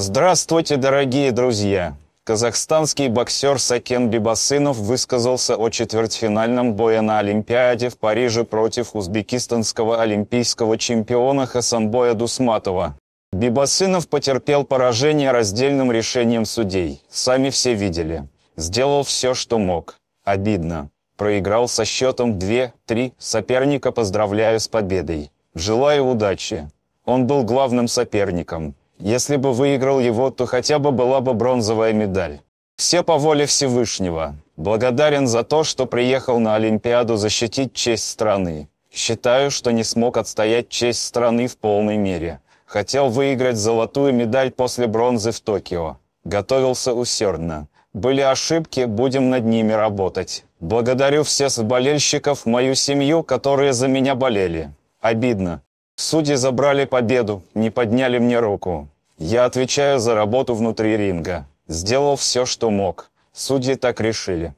Здравствуйте, дорогие друзья! Казахстанский боксер Сакен Бибасынов высказался о четвертьфинальном бое на Олимпиаде в Париже против узбекистанского олимпийского чемпиона Хасанбоя Дусматова. Бибасынов потерпел поражение раздельным решением судей. Сами все видели. Сделал все, что мог. Обидно. Проиграл со счетом 2-3. Соперника поздравляю с победой. Желаю удачи. Он был главным соперником. Если бы выиграл его, то хотя бы была бы бронзовая медаль. Все по воле Всевышнего. Благодарен за то, что приехал на Олимпиаду защитить честь страны. Считаю, что не смог отстоять честь страны в полной мере. Хотел выиграть золотую медаль после бронзы в Токио. Готовился усердно. Были ошибки, будем над ними работать. Благодарю всех болельщиков, мою семью, которые за меня болели. Обидно. Судьи забрали победу, не подняли мне руку. Я отвечаю за работу внутри ринга. Сделал все, что мог. Судьи так решили.